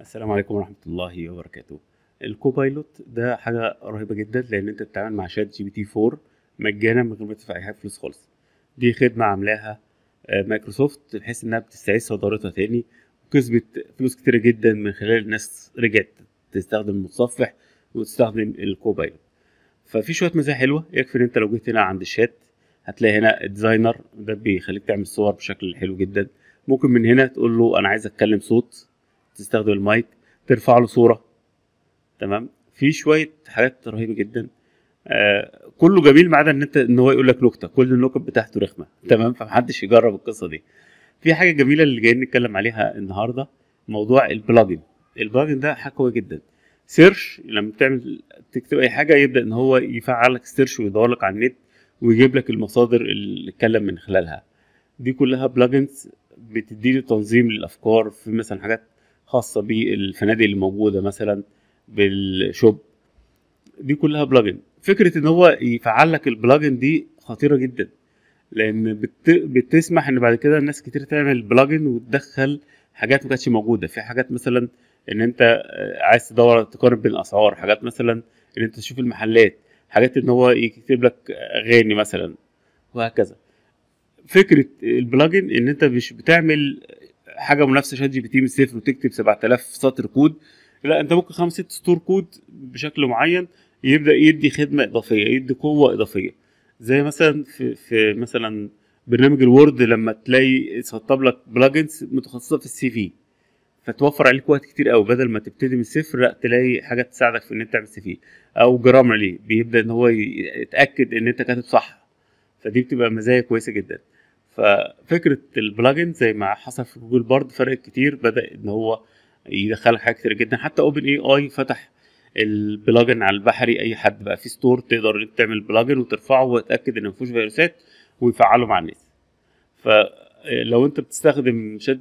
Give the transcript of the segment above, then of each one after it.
السلام عليكم ورحمه الله وبركاته الكوبايلوت ده حاجه رهيبه جدا لان انت بتتعامل مع شات جي بي تي 4 مجانا من غير ما تدفع اي حاجه فلوس خالص دي خدمه عاملاها آه، مايكروسوفت بحيث انها بتستعيد صدارتها تاني وكسبت فلوس كتيره جدا من خلال الناس رجعت تستخدم المتصفح وتستخدم الكوبايلوت ففي شويه مزايا حلوه يكفي ان انت لو جيت هنا عند الشات هتلاقي هنا ديزاينر ده بيخليك تعمل صور بشكل حلو جدا ممكن من هنا تقول له انا عايز اتكلم صوت تستخدم المايك ترفع له صوره تمام في شويه حاجات رهيبه جدا آه كله جميل ما عدا ان انت ان هو يقول لك نكته كل النكت بتاعته رخمه تمام فمحدش يجرب القصه دي في حاجه جميله اللي جايين نتكلم عليها النهارده موضوع البلاجن البلاجن ده حاجه قويه جدا سيرش لما تعمل تكتب اي حاجه يبدا ان هو يفعل لك سيرش ويدور لك على النت ويجيب لك المصادر اللي اتكلم من خلالها دي كلها بلاجنز بتديني تنظيم للافكار في مثلا حاجات خاصه بالفنادق اللي موجوده مثلا بالشوب دي كلها بلجن فكره ان هو يفعل لك البلجن دي خطيره جدا لان بت... بتسمح ان بعد كده الناس كتير تعمل بلجن وتدخل حاجات ما كانتش موجوده في حاجات مثلا ان انت آه، عايز تدور تقارن بين الاسعار حاجات مثلا ان انت تشوف المحلات حاجات ان هو يكتب لك اغاني مثلا وهكذا فكره البلجن ان انت مش بتعمل حاجه منافسه شات جي بي تي من الصفر وتكتب 7000 سطر كود لا انت ممكن خمس ست سطور كود بشكل معين يبدا يدي خدمه اضافيه يدي قوه اضافيه زي مثلا في, في مثلا برنامج الوورد لما تلاقي سطب لك بلجنز متخصصه في السي في فتوفر عليك وقت كتير قوي بدل ما تبتدي من الصفر لا تلاقي حاجه تساعدك في ان انت تعمل سي في او جرامرلي بيبدا ان هو يتاكد ان انت كاتب صح فدي بتبقى مزايا كويسه جدا ففكره البلجن زي ما حصل في جوجل بارد فرقت كتير بدا ان هو يدخل حاجات كتير جدا حتى اوبن اي اي فتح البلجن على البحري اي حد بقى في ستور تقدر تعمل بلاجن وترفعه وتاكد ان ما فيهوش فيروسات ويفعله مع الناس فلو انت بتستخدم شات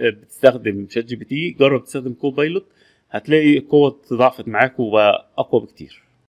بتستخدم شات جي بي تي جرب تستخدم كوبايلوت هتلاقي القوه ضعفت معاك وبقى اقوى بكتير